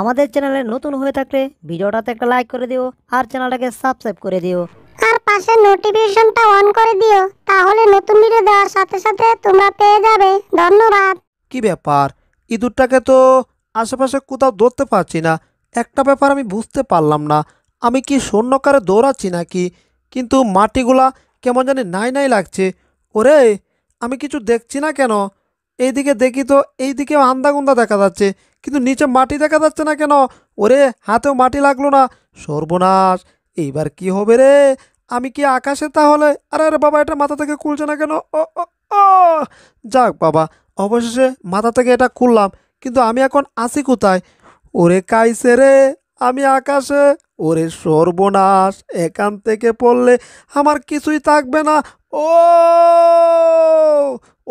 আমাদের চ্যানেলে নতুন হয়ে থাকলে ভিডিওটাতে একটা লাইক করে দিও আর চ্যানেলটাকে সাবস্ক্রাইব করে দিও আর পাশে নোটিফিকেশনটা অন করে দিও তাহলে নতুন ভিডিও দেওয়ার সাথে সাথে তোমরা পেয়ে যাবে ধন্যবাদ কি ব্যাপার ইঁদুরটাকে তো আশেপাশে কোথাও ধরতে পারছি না একটা ব্যাপার আমি বুঝতে পারলাম না আমি কি শূন্যকারে দৌড়াচ্ছি নাকি কিন্তু মাটিগুলা কেমন জানি নাই নাই লাগছে ওরে আমি কিছু দেখছি না কেন এইদিকে দেখি তো এইদিকেও আন্দাগুন্দা দেখা যাচ্ছে কিন্তু নিচে মাটি দেখা যাচ্ছে না কেন ওরে হাতেও মাটি লাগলো না সর্বনাশ এইবার কি হবে রে আমি কি আকাশে তাহলে আরে আরে বাবা এটা মাথা থেকে খুলছে না কেন ও ও যাক বাবা অবশেষে মাথা থেকে এটা খুললাম কিন্তু আমি এখন আসি কোথায় ওরে কাইছে রে আমি আকাশে ওরে সর্বনাশ এখান থেকে পড়লে আমার কিছুই থাকবে না ও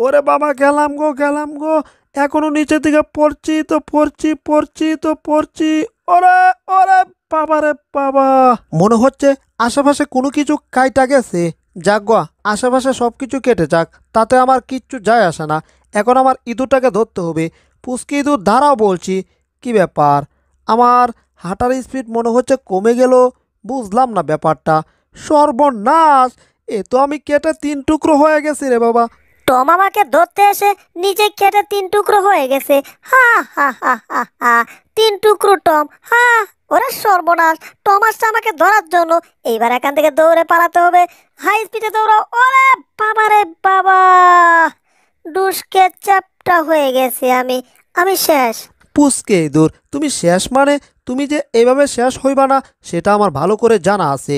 ওরে বাবা গেলাম গো গেলাম গো এখনো নিচের দিকে পড়ছি তো পড়ছি পড়ছি তো পড়ছি ওরে ওরে বাবা রে বাবা মনে হচ্ছে আশেপাশে কোনো কিছু কাইটা গেছে যাক গো আশেপাশে সব কিছু কেটে যাক তাতে আমার কিচ্ছু যায় আসে না এখন আমার ইঁদুরটাকে ধরতে হবে পুষ্কি ইঁদুর দাঁড়াও বলছি কি ব্যাপার আমার হাঁটার স্পিড মনে হচ্ছে কমে গেল বুঝলাম না ব্যাপারটা সর্বনাশ এ তো আমি কেটে তিন টুকরো হয়ে গেছি রে বাবা টম আমাকে ধরতে এসে নিজে কেটে তিন টুকরো হয়ে গেছে হা হা হা হা হা তিন টুকরো টম হা ওরা সর্বনাশ টম আসছে আমাকে ধরার জন্য এইবার এখান থেকে দৌড়ে পালাতে হবে হাই স্পিডে দৌড়ো ওরে বাবা রে বাবা ডুসকে চ্যাপটা হয়ে গেছে আমি আমি শেষ পুষকে দূর তুমি শেষ মানে তুমি যে এভাবে শেষ হইবা না সেটা আমার ভালো করে জানা আছে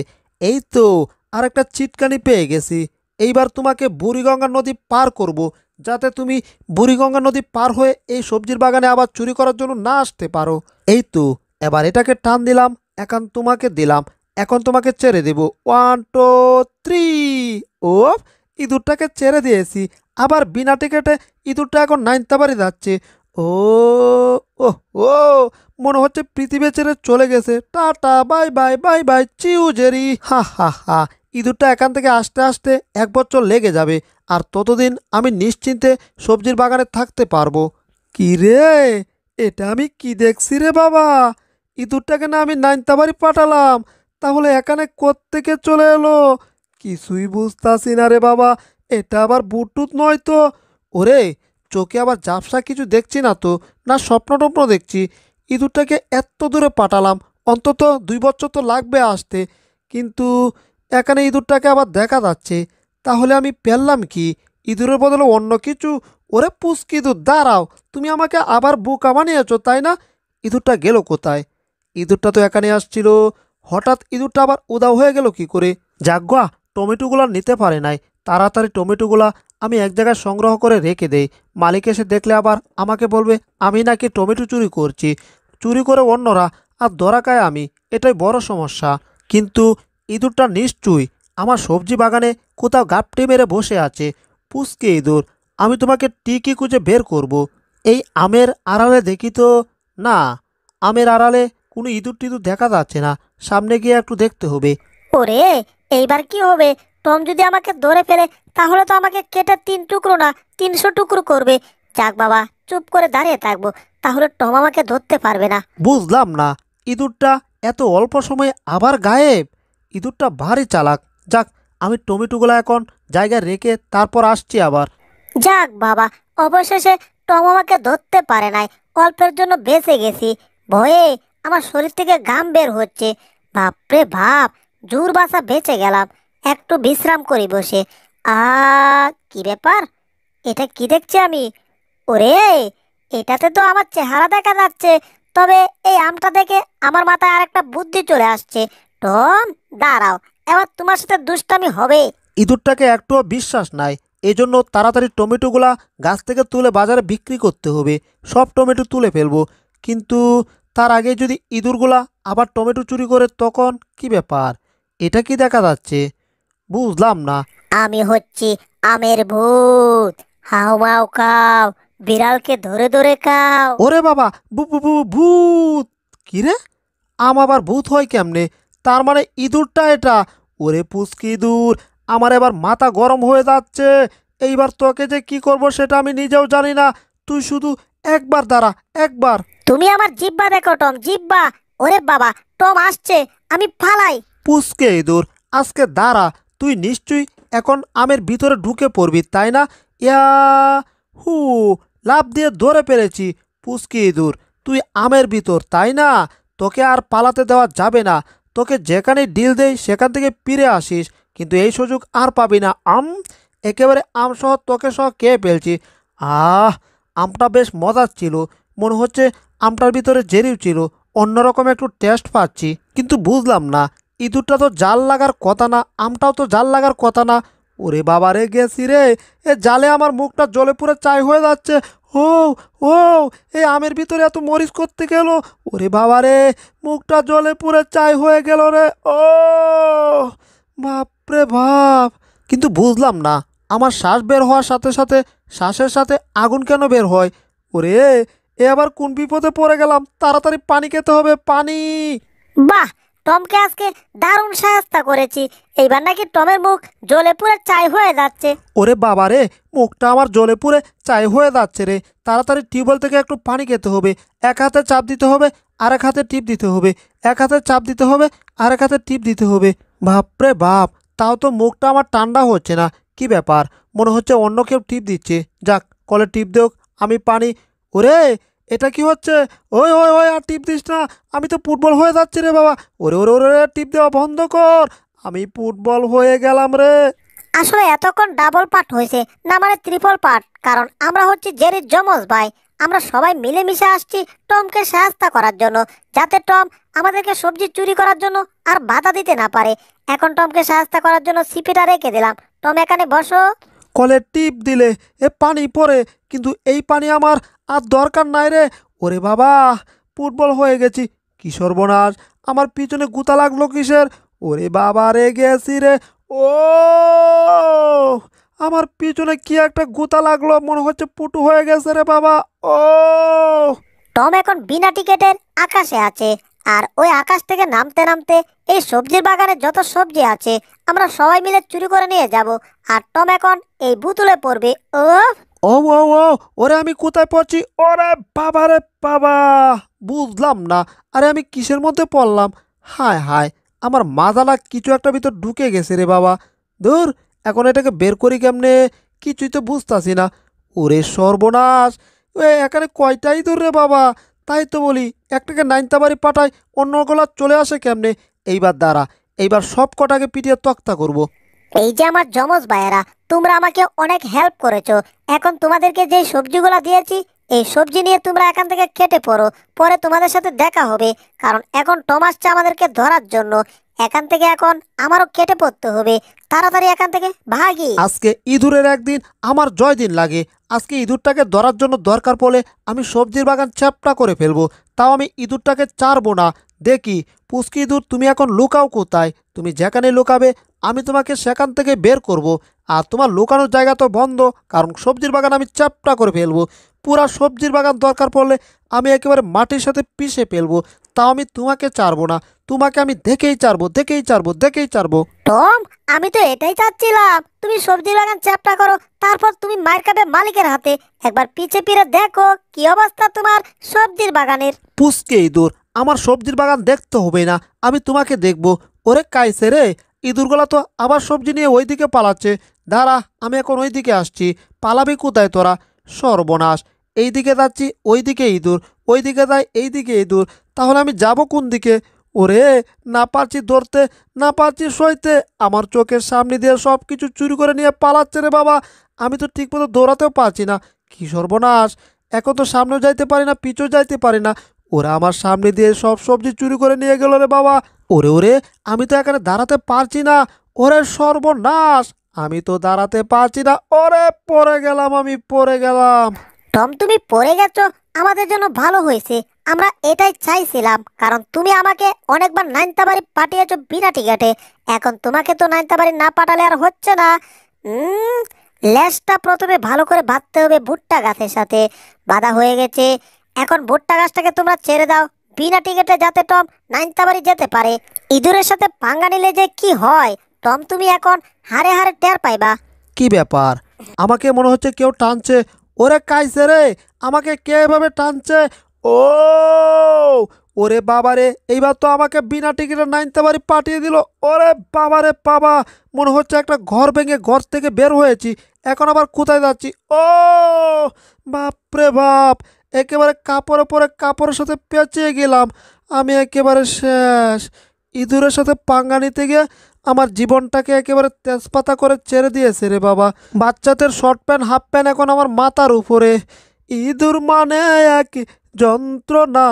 এই তো আর একটা চিটকানি পেয়ে গেছি এইবার তোমাকে বুড়িগঙ্গা নদী পার করব। যাতে তুমি বুড়িগঙ্গা নদী পার হয়ে এই সবজির বাগানে আবার চুরি করার জন্য না আসতে পারো এই তো এবার এটাকে টান দিলাম এখন তোমাকে দিলাম এখন তোমাকে ছেড়ে দেব ওয়ান টু থ্রি ও ইঁদুরটাকে ছেড়ে দিয়েছি আবার বিনা টিকেটে ইঁদুরটা এখন নাইনতে পারে যাচ্ছে ও ও ও মনে হচ্ছে পৃথিবী ছেড়ে চলে গেছে tata bye bye bye bye চিউ জেরি হা হা হা ইঁদুরটা এখান থেকে আসতে আসতে এক বছর লেগে যাবে আর ততদিন আমি নিশ্চিন্তে সবজির বাগানে থাকতে পারবো কি রে এটা আমি কি দেখছি রে বাবা ইঁদুরটাকে না আমি বাড়ি পাঠালাম তাহলে এখানে কোত্থেকে চলে এলো কিছুই বুঝতাছি না রে বাবা এটা আবার বুটুত নয় তো ওরে চোখে আবার ঝাপসা কিছু দেখছি না তো না স্বপ্ন টপ্ন দেখছি ইঁদুরটাকে এত দূরে পাঠালাম অন্তত দুই বছর তো লাগবে আসতে কিন্তু এখানে ইঁদুরটাকে আবার দেখা যাচ্ছে তাহলে আমি পেলাম কি ইঁদুরের বদলে অন্য কিছু ওরে পুষ্কি ইঁদুর দাঁড়াও তুমি আমাকে আবার বোকা বানিয়েছো তাই না ইঁদুরটা গেল কোথায় ইঁদুরটা তো এখানে আসছিল হঠাৎ ইঁদুরটা আবার উদাও হয়ে গেল কি করে জাগুয়া টমেটোগুলো নিতে পারে নাই তাড়াতাড়ি টমেটোগুলা আমি এক জায়গায় সংগ্রহ করে রেখে দেই মালিক এসে দেখলে আবার আমাকে বলবে আমি নাকি টমেটো চুরি করছি চুরি করে অন্যরা আর দরাকায় আমি এটাই বড় সমস্যা কিন্তু ইঁদুরটা নিশ্চয়ই আমার সবজি বাগানে কোথাও গাপটে মেরে বসে আছে পুষকে ইঁদুর আমি তোমাকে টিকি কুচে বের করব। এই আমের আড়ালে দেখি তো না আমের আড়ালে কোনো ইঁদুর টিঁদুর দেখা যাচ্ছে না সামনে গিয়ে একটু দেখতে হবে ওরে এইবার কি হবে টম যদি আমাকে ধরে ফেলে তাহলে তো আমাকে কেটে তিন টুকরো না তিনশো টুকরো করবে যাক বাবা চুপ করে দাঁড়িয়ে থাকবো তাহলে টম আমাকে ধরতে পারবে না বুঝলাম না ইঁদুরটা এত অল্প সময়ে আবার গায়েব ইঁদুরটা ভারী চালাক যাক আমি টমেটোগুলো এখন জায়গায় রেখে তারপর আসছি আবার যাক বাবা অবশেষে টম আমাকে ধরতে পারে নাই অল্পের জন্য বেঁচে গেছি ভয়ে আমার শরীর থেকে ঘাম বের হচ্ছে বাপরে ভাব জোর বাসা বেঁচে গেলাম একটু বিশ্রাম করি বসে আ কি ব্যাপার এটা কি দেখছি আমি ওরে এটাতে তো আমার চেহারা দেখা যাচ্ছে তবে এই আমটা দেখে আমার মাথায় আর একটা বুদ্ধি চলে আসছে টম দাঁড়াও এবার তোমার সাথে দুষ্টামি হবে ইঁদুরটাকে একটুও বিশ্বাস নাই এজন্য তাড়াতাড়ি টমেটোগুলা গাছ থেকে তুলে বাজারে বিক্রি করতে হবে সব টমেটো তুলে ফেলবো কিন্তু তার আগে যদি ইঁদুরগুলা আবার টমেটো চুরি করে তখন কি ব্যাপার এটা কি দেখা যাচ্ছে বুঝলাম না আমি হচ্ছি আমের ভূত হাও মাও খাও বিড়ালকে ধরে ধরে খাও ওরে বাবা ভূত কিরে আম আবার ভূত হয় কেমনে তার মানে ইঁদুরটা এটা ওরে পুচকি ইঁদুর আমার এবার মাথা গরম হয়ে যাচ্ছে এইবার তোকে যে কি করব সেটা আমি নিজেও জানি না তুই শুধু একবার দাঁড়া একবার তুমি আমার জিব্বা দেখো টম জিব্বা ওরে বাবা টম আসছে আমি ফালাই পুচকে ইঁদুর আজকে দাঁড়া তুই নিশ্চয়ই এখন আমের ভিতরে ঢুকে পড়বি তাই না ইয়া হু লাভ দিয়ে ধরে পেরেছি পুচকি ইঁদুর তুই আমের ভিতর তাই না তোকে আর পালাতে দেওয়া যাবে না তোকে যেখানে ডিল দেই সেখান থেকে ফিরে আসিস কিন্তু এই সুযোগ আর পাবি না আম একেবারে আম সহ তোকে সহ কে ফেলছি আহ আমটা বেশ মজার ছিল মনে হচ্ছে আমটার ভিতরে জেরিও ছিল অন্যরকম একটু টেস্ট পাচ্ছি কিন্তু বুঝলাম না ইঁদুরটা তো জাল লাগার কথা না আমটাও তো জাল লাগার কথা না ওরে বাবা রে গেছি রে এ জালে আমার মুখটা জলে পুরে চাই হয়ে যাচ্ছে ও ও এই আমের ভিতরে এত মরিচ করতে গেল ওরে বাবা রে মুখটা জলে পুরে চাই হয়ে গেল রে ও বাপরে বাপ কিন্তু বুঝলাম না আমার শ্বাস বের হওয়ার সাথে সাথে শ্বাসের সাথে আগুন কেন বের হয় ওরে এ আবার কোন বিপদে পড়ে গেলাম তাড়াতাড়ি পানি খেতে হবে পানি বাহ টমকে আজকে দারুণ সাহায্যা করেছি এইবার নাকি টমের মুখ জলে পুরে চাই হয়ে যাচ্ছে ওরে বাবা রে মুখটা আমার জলে পুরে চাই হয়ে যাচ্ছে রে তাড়াতাড়ি টিউবওয়েল থেকে একটু পানি খেতে হবে এক হাতে চাপ দিতে হবে আর এক হাতে টিপ দিতে হবে এক হাতে চাপ দিতে হবে আর এক হাতে টিপ দিতে হবে বাপরে বাপ তাও তো মুখটা আমার ঠান্ডা হচ্ছে না কি ব্যাপার মনে হচ্ছে অন্য কেউ টিপ দিচ্ছে যাক কলে টিপ দেওক আমি পানি ওরে এটা কি হচ্ছে ওই ওই ওই আর টিপ দিস না আমি তো ফুটবল হয়ে যাচ্ছি রে বাবা ওরে ওরে ওরে টিপ দেওয়া বন্ধ কর আমি ফুটবল হয়ে গেলাম রে আসলে এতক্ষণ ডাবল পার্ট হয়েছে না মানে ত্রিপল পার্ট কারণ আমরা হচ্ছে জেরির জমজ ভাই আমরা সবাই মিলেমিশে আসছি টমকে সাহায্য করার জন্য যাতে টম আমাদেরকে সবজি চুরি করার জন্য আর বাধা দিতে না পারে এখন টমকে সাহায্য করার জন্য সিপিটা রেখে দিলাম টম এখানে বসো কলে টিপ দিলে এ পানি পরে কিন্তু এই পানি আমার আর দরকার নাই রে ওরে বাবা ফুটবল হয়ে গেছি কি সর্বনাশ আমার পিছনে গুতা লাগলো কিসের ওরে বাবা রে গেছি রে ও আমার পিছনে কি একটা গুতা লাগলো মনে হচ্ছে পুটু হয়ে গেছে রে বাবা ও টম এখন বিনা টিকেটের আকাশে আছে আর ওই আকাশ থেকে নামতে নামতে এই সবজির বাগানে যত সবজি আছে আমরা সবাই মিলে চুরি করে নিয়ে যাব আর টম এখন এই বুতুলে পড়বে ও ও ও ও ওরে আমি কোথায় পড়ছি ওরে বাবা রে বাবা বুঝলাম না আরে আমি কিসের মধ্যে পড়লাম হায় হায় আমার মাজালা কিছু একটা ভিতর ঢুকে গেছে রে বাবা ধুর এখন এটাকে বের করি কেমনে কিছুই তো বুঝতাছি না ওরে সর্বনাশ ও এখানে কয়টাই ধর রে বাবা তাই তো বলি একটাকে নাইনতা বাড়ি পাঠায় অন্য গলা চলে আসে কেমনে এইবার দ্বারা এইবার সব কটাকে পিটিয়ে তক্তা করবো এই যে আমার জমজ ভাইয়েরা তোমরা আমাকে অনেক হেল্প করেছো এখন তোমাদেরকে যে সবজিগুলো দিয়েছি এই সবজি নিয়ে তোমরা এখান থেকে কেটে পড়ো পরে তোমাদের সাথে দেখা হবে কারণ এখন টমাসটা আমাদেরকে ধরার জন্য এখান থেকে এখন আমারও কেটে পড়তে হবে তাড়াতাড়ি এখান থেকে ভাগি আজকে ইঁদুরের একদিন আমার দিন লাগে আজকে ইঁদুরটাকে ধরার জন্য দরকার পড়লে আমি সবজির বাগান চ্যাপটা করে ফেলবো তাও আমি ইঁদুরটাকে চারবো না দেখি পুস্কি দূর তুমি এখন লুকাও কোথায় তুমি যেখানে লুকাবে আমি তোমাকে সেখান থেকে বের করব। আর তোমার লুকানোর জায়গা তো বন্ধ কারণ সবজির বাগান আমি চাপটা করে ফেলবো পুরা সবজির বাগান দরকার পড়লে আমি একেবারে মাটির সাথে পিষে ফেলবো তাও আমি তোমাকে চারবো না তোমাকে আমি দেখেই চারবো দেখেই চারবো দেখেই চারবো টম আমি তো এটাই চাচ্ছিলাম তুমি সবজির বাগান চ্যাপটা করো তারপর তুমি মার্কেটের মালিকের হাতে একবার পিছে পিড়ে দেখো কি অবস্থা তোমার সবজির বাগানের পুষ্কে ইঁদুর আমার সবজির বাগান দেখতে হবে না আমি তোমাকে দেখব ওরে কাইছে রে ইঁদুরগুলা তো আবার সবজি নিয়ে ওইদিকে পালাচ্ছে দাঁড়া আমি এখন ওইদিকে আসছি পালাবি কোথায় তোরা সর্বনাশ এইদিকে যাচ্ছি ওইদিকে ইঁদুর ওইদিকে যাই এইদিকে ইঁদুর তাহলে আমি যাব কোন দিকে ওরে না পারছি ধরতে না পারছি সইতে আমার চোখের সামনে দিয়ে সব কিছু চুরি করে নিয়ে পালাচ্ছে রে বাবা আমি তো ঠিকমতো দৌড়াতেও পারছি না কী সর্বনাশ এখন তো সামনেও যাইতে পারি না পিছও যাইতে পারি না ওরা আমার সামনে দিয়ে সব সবজি চুরি করে নিয়ে গেল রে বাবা ওরে ওরে আমি তো এখানে দাঁড়াতে পারছি না ওরে সর্বনাশ আমি তো দাঁড়াতে পারছি না ওরে পড়ে গেলাম আমি পড়ে গেলাম টম তুমি পড়ে গেছো আমাদের জন্য ভালো হয়েছে আমরা এটাই চাইছিলাম কারণ তুমি আমাকে অনেকবার নাইনতা বাড়ি পাঠিয়েছো বিনা টিকেটে এখন তোমাকে তো নাইনতা বাড়ি না পাঠালে আর হচ্ছে না লেজটা প্রথমে ভালো করে বাঁধতে হবে ভুট্টা গাছের সাথে বাঁধা হয়ে গেছে এখন ভুট্টা গাছটাকে তোমরা ছেড়ে দাও বিনা টিকিটে যাতে টম নাইনতাবাড়ি যেতে পারে ইঁদুরের সাথে পাঙ্গা নিলে যে কি হয় টম তুমি এখন হারে হারে টের পাইবা কি ব্যাপার আমাকে মনে হচ্ছে কেউ টানছে ওরে কাইছে রে আমাকে কে এভাবে টানছে ও ওরে বাবারে এইবার তো আমাকে বিনা টিকিটে নাইনতাবাড়ি পাঠিয়ে দিল ওরে বাবারে বাবা মনে হচ্ছে একটা ঘর ভেঙে ঘর থেকে বের হয়েছি এখন আবার কোথায় যাচ্ছি ও বাপরে বাপ একেবারে কাপড় পরে কাপড়ের সাথে পেঁচিয়ে গেলাম আমি একেবারে শেষ ইঁদুরের সাথে পাঙ্গা নিতে গিয়ে আমার জীবনটাকে একেবারে তেজপাতা করে ছেড়ে দিয়েছে রে বাবা বাচ্চাদের শর্ট প্যান্ট হাফ প্যান্ট এখন আমার মাথার উপরে ইঁদুর মানে এক যন্ত্রণা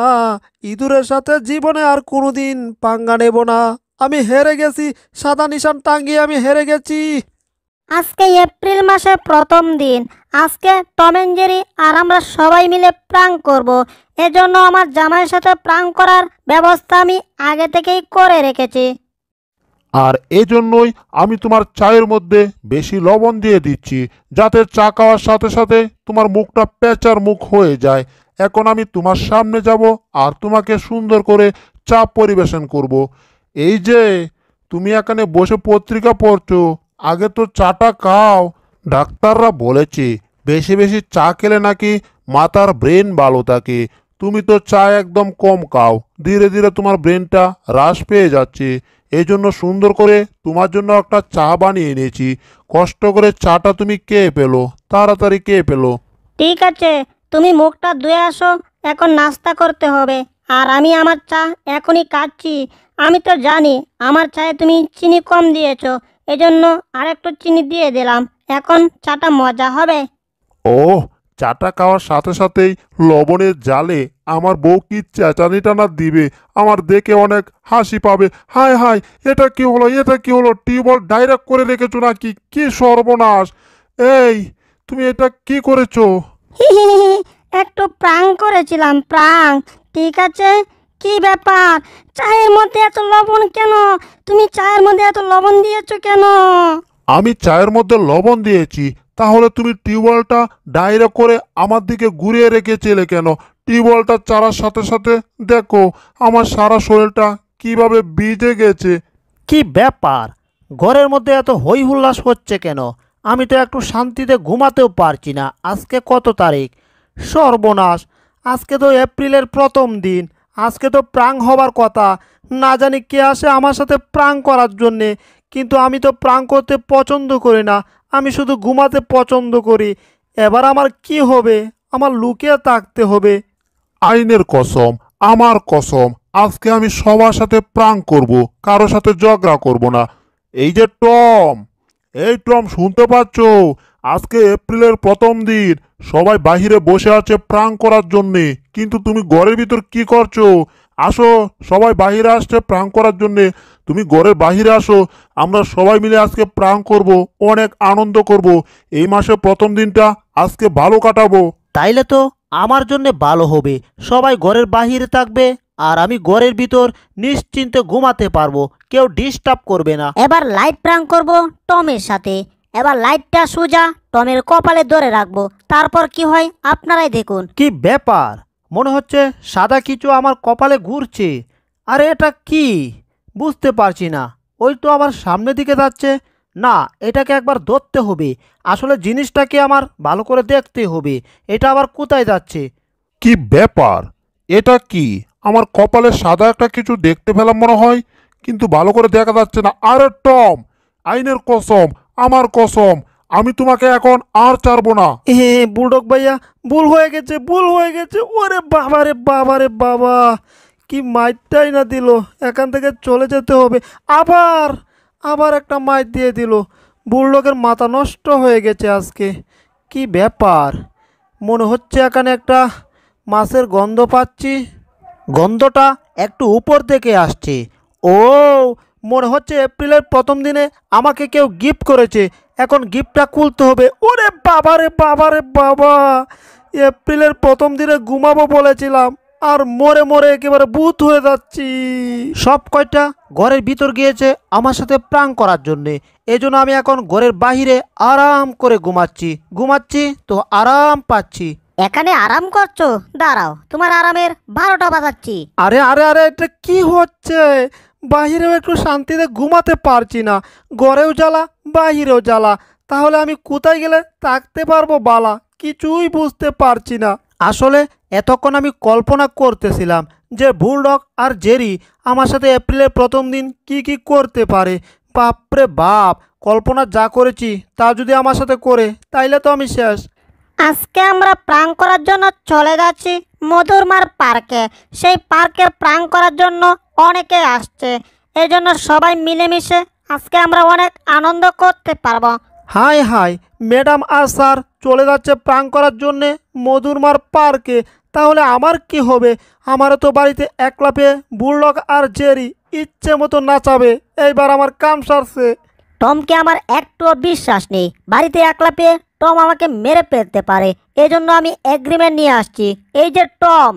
ইঁদুরের সাথে জীবনে আর কোনোদিন পাঙ্গা নেব না আমি হেরে গেছি সাদা নিশান টাঙ্গিয়ে আমি হেরে গেছি আজকে এপ্রিল মাসের প্রথম দিন আজকে টম অ্যান্ড জেরি আর আমরা সবাই মিলে প্রাং করব। এজন্য আমার জামাইয়ের সাথে প্রাং করার ব্যবস্থা আমি আগে থেকেই করে রেখেছি আর এজন্যই আমি তোমার চায়ের মধ্যে বেশি লবণ দিয়ে দিচ্ছি যাতে চা খাওয়ার সাথে সাথে তোমার মুখটা পেঁচার মুখ হয়ে যায় এখন আমি তোমার সামনে যাব আর তোমাকে সুন্দর করে চা পরিবেশন করব। এই যে তুমি এখানে বসে পত্রিকা পড়ছো আগে তো চাটা খাও ডাক্তাররা বলেছে বেশি বেশি চা খেলে নাকি মাথার ব্রেন ভালো থাকে তুমি তো চা একদম কম খাও ধীরে ধীরে তোমার ব্রেনটা হ্রাস পেয়ে যাচ্ছে এই জন্য সুন্দর করে তোমার জন্য একটা চা বানিয়ে এনেছি কষ্ট করে চাটা তুমি কে পেলো তাড়াতাড়ি কে পেলো ঠিক আছে তুমি মুখটা ধুয়ে আসো এখন নাস্তা করতে হবে আর আমি আমার চা এখনই কাটছি আমি তো জানি আমার চায়ে তুমি চিনি কম দিয়েছো এজন্য আর একটু চিনি দিয়ে দিলাম এখন চাটা মজা হবে ও চাটা খাওয়ার সাথে সাথেই লবণের জালে আমার বউ কি চেঁচানি টানা দিবে আমার দেখে অনেক হাসি পাবে হাই হায় এটা কি হলো এটা কি হলো টিউবওয়েল ডাইরেক্ট করে রেখেছো নাকি কি সর্বনাশ এই তুমি এটা কি করেছো একটু প্রাং করেছিলাম প্রাং ঠিক আছে কি ব্যাপার চায়ের মধ্যে এত লবণ কেন তুমি চায়ের মধ্যে এত লবণ দিয়েছো কেন আমি চায়ের মধ্যে লবণ দিয়েছি তাহলে তুমি টিউবওয়েলটা ডাইরে করে আমার দিকে ঘুরিয়ে রেখেছিলে কেন টিউবওয়েলটা চারার সাথে সাথে দেখো আমার সারা শরীরটা কিভাবে ভিজে গেছে কি ব্যাপার ঘরের মধ্যে এত হই হুল্লাস হচ্ছে কেন আমি তো একটু শান্তিতে ঘুমাতেও পারছি না আজকে কত তারিখ সর্বনাশ আজকে তো এপ্রিলের প্রথম দিন আজকে তো প্রাং হবার কথা না জানি কে আসে আমার সাথে প্রাং করার জন্যে কিন্তু আমি তো প্রাং করতে পছন্দ করি না আমি শুধু ঘুমাতে পছন্দ করি এবার আমার কি হবে আমার লুকিয়ে থাকতে হবে আইনের কসম আমার কসম আজকে আমি সবার সাথে প্রাং করব কারো সাথে ঝগড়া করব না এই যে টম এই টম শুনতে পাচ্ছ আজকে এপ্রিলের প্রথম দিন সবাই বাহিরে বসে আছে প্রাণ করার জন্যে কিন্তু তুমি ঘরের ভিতর কি করছো আসো সবাই বাহিরে আসছে প্রাণ করার জন্যে তুমি ঘরের বাহিরে আসো আমরা সবাই মিলে আজকে প্রাণ করব অনেক আনন্দ করব এই মাসে প্রথম দিনটা আজকে ভালো কাটাবো তাইলে তো আমার জন্য ভালো হবে সবাই ঘরের বাহিরে থাকবে আর আমি ঘরের ভিতর নিশ্চিন্তে ঘুমাতে পারবো কেউ ডিস্টার্ব করবে না এবার লাইট প্রাং করব টমের সাথে এবার লাইটটা সোজা টমের কপালে ধরে রাখবো তারপর কি হয় আপনারাই দেখুন কি ব্যাপার মনে হচ্ছে সাদা কিছু আমার কপালে ঘুরছে আরে এটা কি বুঝতে পারছি না ওই তো আমার সামনের দিকে যাচ্ছে না এটাকে একবার ধরতে হবে আসলে জিনিসটাকে আমার ভালো করে দেখতে হবে এটা আবার কোথায় যাচ্ছে কি ব্যাপার এটা কি আমার কপালে সাদা একটা কিছু দেখতে পেলাম মনে হয় কিন্তু ভালো করে দেখা যাচ্ছে না আরে টম আইনের কসম আমার কসম আমি তোমাকে এখন আর চারবো না হে বুলডক ভাইয়া ভুল হয়ে গেছে ভুল হয়ে গেছে ওরে বাবা রে বাবা রে বাবা কি মাইটাই না দিল এখান থেকে চলে যেতে হবে আবার আবার একটা মাইর দিয়ে দিল বুলডকের মাথা নষ্ট হয়ে গেছে আজকে কি ব্যাপার মনে হচ্ছে এখানে একটা মাছের গন্ধ পাচ্ছি গন্ধটা একটু উপর থেকে আসছে ও মনে হচ্ছে এপ্রিলের প্রথম দিনে আমাকে কেউ গিফট করেছে এখন গিফটটা খুলতে হবে ওরে বাবা রে বাবা রে বাবা এপ্রিলের প্রথম দিনে ঘুমাবো বলেছিলাম আর মরে মরে একেবারে বুথ হয়ে যাচ্ছি সব কয়টা ঘরের ভিতর গিয়েছে আমার সাথে প্রাণ করার জন্যে এজন্য আমি এখন ঘরের বাহিরে আরাম করে ঘুমাচ্ছি ঘুমাচ্ছি তো আরাম পাচ্ছি এখানে আরাম করছো দাঁড়াও তোমার আরামের বারোটা বাজাচ্ছি আরে আরে আরে এটা কি হচ্ছে বাহিরেও একটু শান্তিতে ঘুমাতে পারছি না গড়েও জ্বালা বাহিরেও জ্বালা তাহলে আমি কোথায় গেলে থাকতে পারবো বালা কিছুই বুঝতে পারছি না আসলে এতক্ষণ আমি কল্পনা করতেছিলাম যে ভুলডক আর জেরি আমার সাথে এপ্রিলের প্রথম দিন কি কি করতে পারে বাপরে বাপ কল্পনা যা করেছি তা যদি আমার সাথে করে তাইলে তো আমি শেষ আজকে আমরা প্রাং করার জন্য চলে যাচ্ছি মধুরমার পার্কে সেই পার্কে প্রাং করার জন্য অনেকে আসছে এই জন্য সবাই মিলেমিশে আজকে আমরা অনেক আনন্দ করতে পারবো হাই হাই ম্যাডাম আর স্যার চলে যাচ্ছে প্রাং করার জন্যে মধুরমার পার্কে তাহলে আমার কি হবে আমারও তো বাড়িতে একলা পেয়ে আর জেরি ইচ্ছে মতো নাচাবে এইবার আমার কাম সারছে টমকে আমার একটুও বিশ্বাস নেই বাড়িতে একলা পেয়ে টম আমাকে মেরে ফেলতে পারে এই জন্য আমি এগ্রিমেন্ট নিয়ে আসছি এই যে টম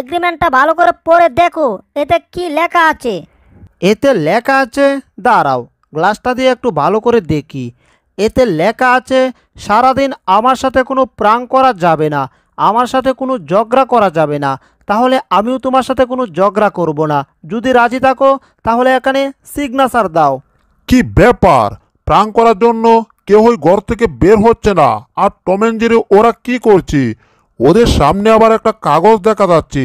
এগ্রিমেন্টটা ভালো করে পড়ে দেখো এতে কি লেখা আছে এতে লেখা আছে দাঁড়াও গ্লাসটা দিয়ে একটু ভালো করে দেখি এতে লেখা আছে সারাদিন আমার সাথে কোনো প্রাং করা যাবে না আমার সাথে কোনো ঝগড়া করা যাবে না তাহলে আমিও তোমার সাথে কোনো ঝগড়া করব না যদি রাজি থাকো তাহলে এখানে সিগনেচার দাও কি ব্যাপার প্রাং করার জন্য কেউই ঘর থেকে বের হচ্ছে না আর টমেঞ্জেরে ওরা কি করছে ওদের সামনে আবার একটা কাগজ দেখা যাচ্ছে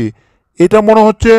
এটা মনে হচ্ছে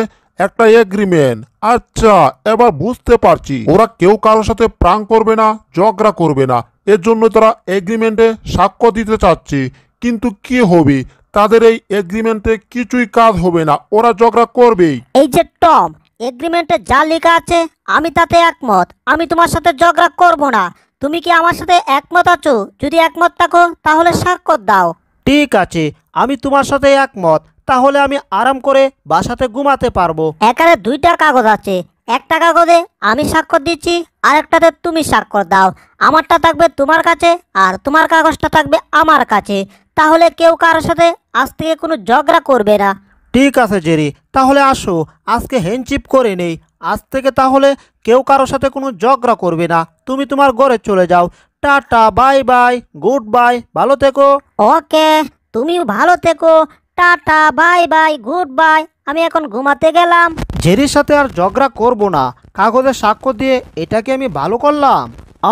একটা এগ্রিমেন্ট আচ্ছা এবার বুঝতে পারছি ওরা কেউ কারোর সাথে প্রাং করবে না ঝগড়া করবে না এর জন্য তারা এগ্রিমেন্টে সাক্ষ্য দিতে চাচ্ছে কিন্তু কি হবে তাদের এই এগ্রিমেন্টে কিছুই কাজ হবে না ওরা ঝগড়া করবেই এই যে টম এগ্রিমেন্টে যা লেখা আছে আমি তাতে একমত আমি তোমার সাথে ঝগড়া করব না তুমি কি আমার সাথে একমত আছো যদি একমত থাকো তাহলে সাক্ষর দাও ঠিক আছে আমি তোমার সাথে একমত তাহলে আমি আরাম করে বাসাতে ঘুমাতে পারবো এখানে দুইটা কাগজ আছে একটা কাগজে আমি স্বাক্ষর দিচ্ছি আর একটাতে তুমি স্বাক্ষর দাও আমারটা থাকবে তোমার কাছে আর তোমার কাগজটা থাকবে আমার কাছে তাহলে কেউ কারোর সাথে আজ থেকে কোনো ঝগড়া করবে না ঠিক আছে জেরি তাহলে আসো আজকে হ্যান্ডচিপ করে নেই আজ থেকে তাহলে কেউ কারো সাথে কোনো ঝগড়া করবে না তুমি তোমার ঘরে চলে যাও tata bye bye good bye ভালো থেকো ওকে তুমিও ভালো থেকো tata bye bye good bye আমি এখন ঘুমাতে গেলাম জেরির সাথে আর ঝগড়া করব না কাগজে সাক্ষ্য দিয়ে এটাকে আমি ভালো করলাম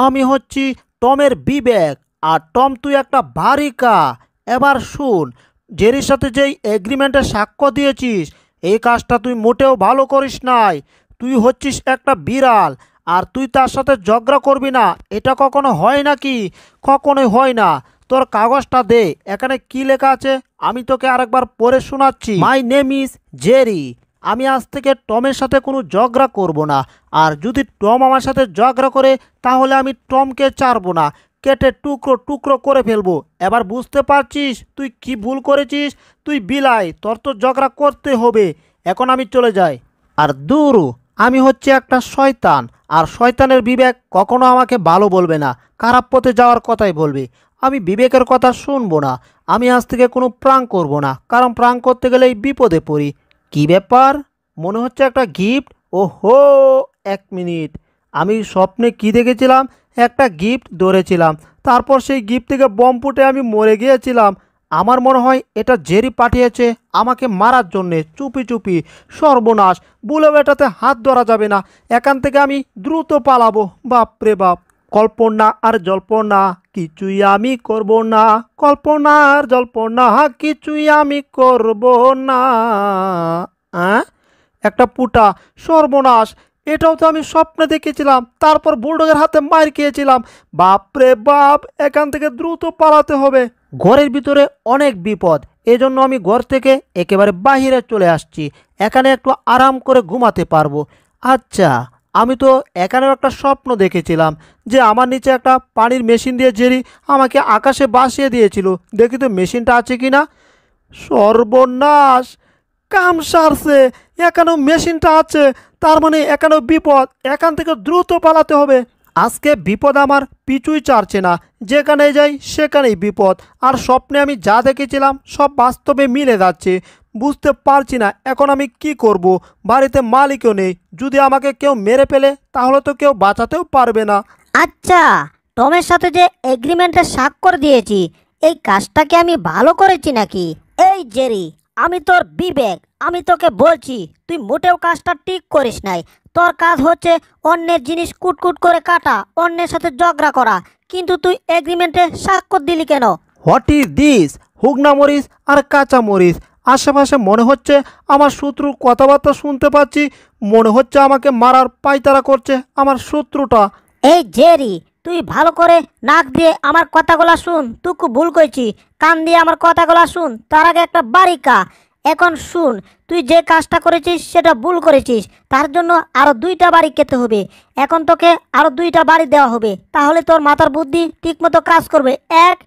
আমি হচ্ছি টমের বিবেক আর টম তুই একটা বারিকা এবার শুন জেরির সাথে যেই এগ্রিমেন্টে সাক্ষ্য দিয়েছিস এই কাজটা তুই মোটেও ভালো করিস নাই তুই হচ্ছিস একটা বিড়াল আর তুই তার সাথে ঝগড়া করবি না এটা কখনো হয় নাকি কখনোই হয় না তোর কাগজটা দে এখানে কি লেখা আছে আমি তোকে আরেকবার পড়ে শোনাচ্ছি মাই নেম ইজ জেরি আমি আজ থেকে টমের সাথে কোনো ঝগড়া করব না আর যদি টম আমার সাথে ঝগড়া করে তাহলে আমি টমকে চারবো না কেটে টুকরো টুকরো করে ফেলবো এবার বুঝতে পারছিস তুই কি ভুল করেছিস তুই বিলাই তোর তো ঝগড়া করতে হবে এখন আমি চলে যাই আর দূর আমি হচ্ছে একটা শয়তান আর শয়তানের বিবেক কখনো আমাকে ভালো বলবে না খারাপ পথে যাওয়ার কথাই বলবে আমি বিবেকের কথা শুনবো না আমি আজ থেকে কোনো প্রাণ করব না কারণ প্রাণ করতে গেলেই বিপদে পড়ি কি ব্যাপার মনে হচ্ছে একটা গিফট ও হো এক মিনিট আমি স্বপ্নে কি দেখেছিলাম একটা গিফট ধরেছিলাম তারপর সেই গিফট থেকে বম ফুটে আমি মরে গিয়েছিলাম আমার মনে হয় এটা জেরি পাঠিয়েছে আমাকে মারার জন্যে চুপি চুপি সর্বনাশ বলেও এটাতে হাত ধরা যাবে না এখান থেকে আমি দ্রুত পালাবো বাপরে বাপ কল্পনা আর জল্পনা কিছুই আমি করব না কল্পনা আর জল্পনা কিছুই আমি করব না একটা পুটা সর্বনাশ এটাও তো আমি স্বপ্নে দেখেছিলাম তারপর বুলডোজের হাতে মার খেয়েছিলাম বাপরে বাপ এখান থেকে দ্রুত পালাতে হবে ঘরের ভিতরে অনেক বিপদ এজন্য আমি ঘর থেকে একেবারে বাহিরে চলে আসছি এখানে একটু আরাম করে ঘুমাতে পারবো আচ্ছা আমি তো এখানেও একটা স্বপ্ন দেখেছিলাম যে আমার নিচে একটা পানির মেশিন দিয়ে জেরি আমাকে আকাশে বাসিয়ে দিয়েছিল দেখি তো মেশিনটা আছে কি না সর্বনাশ কাম সারছে এখানেও মেশিনটা আছে তার মানে এখানেও বিপদ এখান থেকে দ্রুত পালাতে হবে আজকে বিপদ আমার পিছুই চারছে না যেখানে যাই সেখানেই বিপদ আর স্বপ্নে আমি যা দেখেছিলাম সব বাস্তবে মিলে যাচ্ছে বুঝতে পারছি না এখন আমি কি করব। বাড়িতে মালিকও নেই যদি আমাকে কেউ মেরে ফেলে তাহলে তো কেউ বাঁচাতেও পারবে না আচ্ছা টমের সাথে যে এগ্রিমেন্টে স্বাক্ষর দিয়েছি এই কাজটাকে আমি ভালো করেছি নাকি এই জেরি আমি তোর বিবেক আমি তোকে বলছি তুই মোটেও কাজটা ঠিক করিস নাই তোর কাজ হচ্ছে অন্যের জিনিস কুটকুট করে কাটা অন্যের সাথে ঝগড়া করা কিন্তু তুই এগ্রিমেন্টে স্বাক্ষর দিলি কেন হোয়াট ইজ দিস হুগনা মরিচ আর কাঁচা মরিচ আশেপাশে মনে হচ্ছে আমার শত্রুর কথাবার্তা শুনতে পাচ্ছি মনে হচ্ছে আমাকে মারার পাইতারা করছে আমার শত্রুটা এই জেরি তুই ভালো করে নাক দিয়ে আমার কথাগুলা শুন তুই ভুল করেছি কান দিয়ে আমার কথাগুলা শুন তার আগে একটা বাড়ি কা এখন শুন তুই যে কাজটা করেছিস সেটা ভুল করেছিস তার জন্য আরও দুইটা বাড়ি খেতে হবে এখন তোকে আরও দুইটা বাড়ি দেওয়া হবে তাহলে তোর মাথার বুদ্ধি ঠিকমতো কাজ করবে এক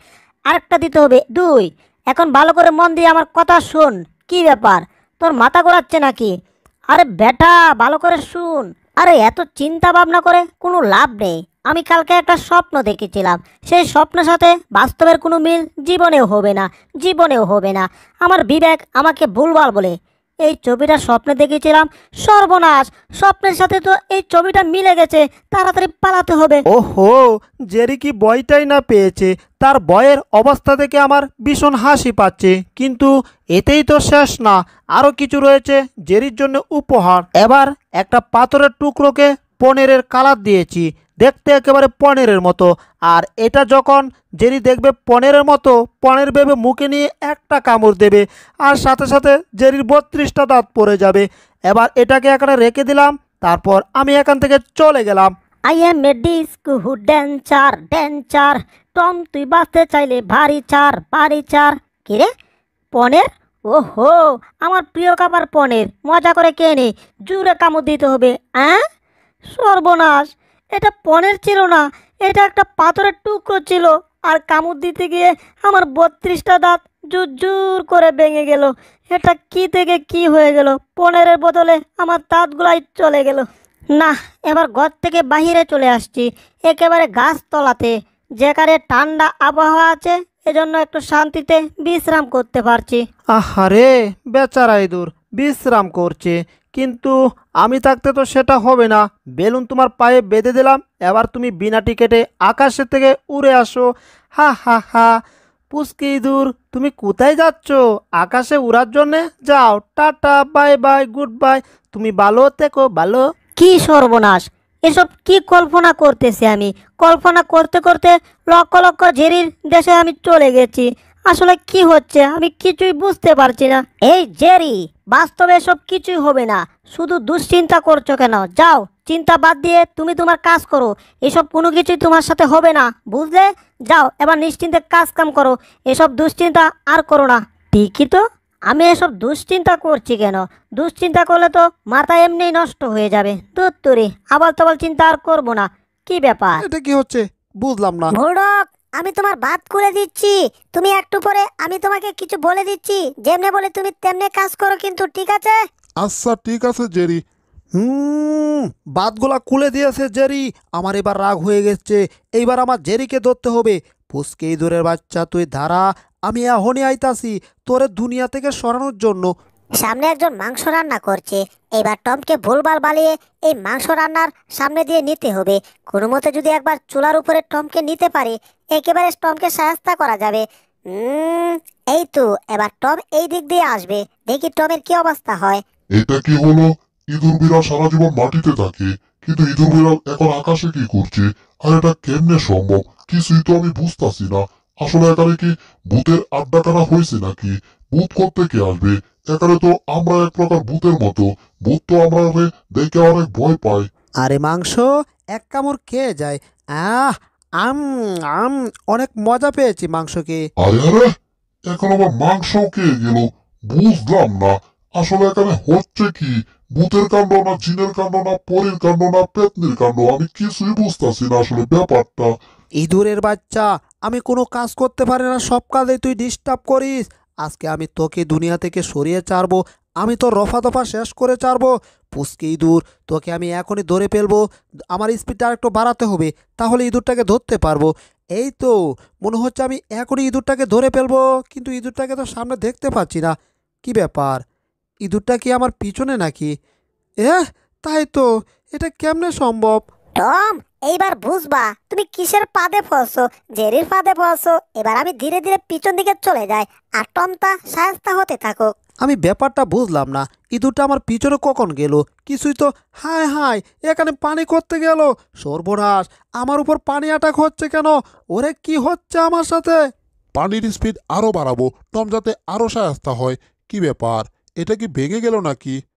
আরেকটা দিতে হবে দুই এখন ভালো করে মন দিয়ে আমার কথা শোন কি ব্যাপার তোর মাথা ঘোরাচ্ছে নাকি আরে বেটা ভালো করে শুন আরে এত চিন্তা ভাবনা করে কোনো লাভ নেই আমি কালকে একটা স্বপ্ন দেখেছিলাম সেই স্বপ্নের সাথে বাস্তবের কোনো মিল জীবনেও হবে না জীবনেও হবে না আমার বিবেক আমাকে ভুলভাল বলে এই ছবিটা স্বপ্নে দেখেছিলাম সর্বনাশ স্বপ্নের সাথে তো এই ছবিটা মিলে গেছে তাড়াতাড়ি পালাতে হবে হো জেরি কি বইটাই না পেয়েছে তার বয়ের অবস্থা থেকে আমার ভীষণ হাসি পাচ্ছে কিন্তু এতেই তো শেষ না আরও কিছু রয়েছে জেরির জন্য উপহার এবার একটা পাথরের টুকরোকে পনেরের কালার দিয়েছি দেখতে একেবারে পনেরের মতো আর এটা যখন জেরি দেখবে পনেরের মতো পনের ভেবে মুখে নিয়ে একটা কামড় দেবে আর সাথে সাথে জেরির বত্রিশটা দাঁত পড়ে যাবে এবার এটাকে এখানে রেখে দিলাম তারপর আমি এখান থেকে চলে গেলাম I am a disco dancer dancer Tom তুই বাঁচতে চাইলে ভারী চার ভারী চার কিরে পনের হো আমার প্রিয় খাবার পনের মজা করে কে নে জুড়ে কামড় দিতে হবে অ্যাঁ সর্বনাশ এটা পনের ছিল না এটা একটা পাথরের টুকরো ছিল আর কামড় দিতে গিয়ে আমার বত্রিশটা দাঁত জুর করে ভেঙে গেল এটা কি থেকে কি হয়ে গেল পনেরের বদলে আমার দাঁতগুলাই চলে গেল না এবার ঘর থেকে বাহিরে চলে আসছি একেবারে গাছতলাতে যেখানে ঠান্ডা আবহাওয়া আছে এজন্য একটু শান্তিতে বিশ্রাম করতে পারছি আহারে বেচারাই দূর বিশ্রাম করছে কিন্তু আমি থাকতে তো সেটা হবে না বেলুন তোমার পায়ে বেঁধে দিলাম এবার তুমি বিনা টিকেটে আকাশে থেকে উড়ে আসো হা হা হা পুস্কি দূর তুমি কোথায় যাচ্ছ আকাশে উড়ার জন্যে যাও tata bye bye good bye তুমি ভালো থেকো ভালো কি সর্বনাশ এসব কি কল্পনা করতেছি আমি কল্পনা করতে করতে লক্ষ লক্ষ ঝেরির দেশে আমি চলে গেছি আসলে কি হচ্ছে আমি কিছুই বুঝতে পারছি না এই জেরি বাস্তবে সব কিছুই হবে না শুধু দুশ্চিন্তা করছো কেন যাও চিন্তা বাদ দিয়ে তুমি তোমার কাজ করো এসব কোনো কিছুই তোমার সাথে হবে না বুঝলে যাও এবার নিশ্চিন্তে কাজ কাম করো এসব দুশ্চিন্তা আর করো না ঠিকই তো আমি এসব দুশ্চিন্তা করছি কেন দুশ্চিন্তা করলে তো মাথা এমনি নষ্ট হয়ে যাবে দূর তুরি আবাল তাবাল চিন্তা আর করবো না কি ব্যাপার এটা কি হচ্ছে বুঝলাম না ঘোড়ক আমি তোমার বাদ করে দিচ্ছি তুমি একটু পরে আমি তোমাকে কিছু বলে দিচ্ছি যেমনে বলে তুমি তেমনে কাজ করো কিন্তু ঠিক আছে আচ্ছা ঠিক আছে জেরি হুম বাদগুলা খুলে দিয়েছে জেরি আমার এবার রাগ হয়ে গেছে এইবার আমার জেরিকে ধরতে হবে পুষ্কে দূরের বাচ্চা তুই ধারা আমি এখনই আইতাছি তোরে দুনিয়া থেকে সরানোর জন্য সামনে একজন মাংস রান্না করছে এবার টমকে ভুলবাল বালিয়ে এই মাংস রান্নার সামনে দিয়ে নিতে হবে কোনো মতে যদি একবার চুলার উপরে টমকে নিতে পারি একেবারে টমকে সাহায্য করা যাবে এই তো এবার টম এই দিক দিয়ে আসবে দেখি টমের কি অবস্থা হয় এটা কি হলো ইঁদুর বিড়াল সারা জীবন মাটিতে থাকে কিন্তু ইঁদুর বিড়াল এখন আকাশে কি করছে আর এটা কেমনে সম্ভব কিছুই তো আমি বুঝতেছি না আসলে এখানে কি ভূতের আড্ডাখানা হয়েছে নাকি ভূত করতে কে আসবে এখানে তো আমরা এক প্রকার ভূতের মতো ভূত তো আমরা দেখে অনেক ভয় পাই আরে মাংস এক কামড় খেয়ে যায় আহ আম আম অনেক মজা পেয়েছি মাংসকে আরে আরে এখন আবার মাংস খেয়ে গেল বুঝলাম না আসলে এখানে হচ্ছে কি ভূতের কাণ্ড না জিনের কাণ্ড না পরের কাণ্ড না পেতনির কাণ্ড আমি কিছুই বুঝতেছি না আসলে ব্যাপারটা ইঁদুরের বাচ্চা আমি কোনো কাজ করতে পারি না সব কাজে তুই ডিস্টার্ব করিস আজকে আমি তোকে দুনিয়া থেকে সরিয়ে চারব আমি তো রফা দফা শেষ করে চারব পুষকে ইঁদুর তোকে আমি এখনই ধরে ফেলবো আমার স্পিডটা একটু বাড়াতে হবে তাহলে ইঁদুরটাকে ধরতে পারবো এই তো মনে হচ্ছে আমি এখনই ইঁদুরটাকে ধরে ফেলবো কিন্তু ইঁদুরটাকে তো সামনে দেখতে পাচ্ছি না কি ব্যাপার ইঁদুরটা কি আমার পিছনে নাকি এ তাই তো এটা কেমনে সম্ভব টম এইবার বুঝবা তুমি কিসের পাদে পড়ছো জেরির পাদে পড়ছো এবার আমি ধীরে ধীরে পিছন দিকে চলে যাই আর টমতা সায়স্তা হতে থাকুক আমি ব্যাপারটা বুঝলাম না ইঁদুরটা আমার পিছনে কখন গেল কিছুই তো হায় হায় এখানে পানি করতে গেল সর্বনাশ আমার উপর পানি আটাক হচ্ছে কেন ওরে কি হচ্ছে আমার সাথে পানির স্পিড আরও বাড়াবো টম যাতে আরও সায়স্তা হয় কি ব্যাপার এটা কি ভেঙে গেল নাকি